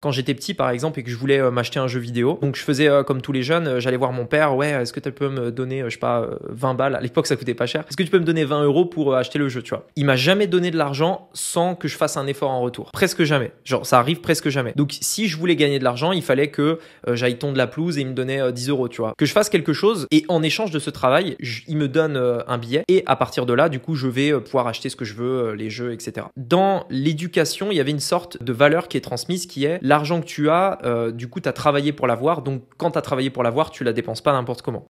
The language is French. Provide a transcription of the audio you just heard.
Quand j'étais petit, par exemple, et que je voulais euh, m'acheter un jeu vidéo, donc je faisais euh, comme tous les jeunes, euh, j'allais voir mon père, ouais, est-ce que tu peux me donner, je sais pas, 20 balles À l'époque, ça coûtait pas cher. Est-ce que tu peux me donner 20 euros pour acheter le jeu, tu vois Il m'a jamais donné de l'argent sans que je fasse un effort en retour. Presque jamais. Genre, ça arrive presque jamais. Donc, si je voulais gagner de l'argent, il fallait que j'aille tondre la pelouse et il me donnait 10 euros, tu vois. Que je fasse quelque chose et en échange de ce travail, il me donne un billet et à partir de là, du coup, je vais pouvoir acheter ce que je veux, les jeux, etc. Dans l'éducation, il y avait une sorte de valeur qui est transmise qui est l'argent que tu as, euh, du coup, tu as travaillé pour l'avoir. Donc, quand tu as travaillé pour l'avoir, tu la dépenses pas n'importe comment.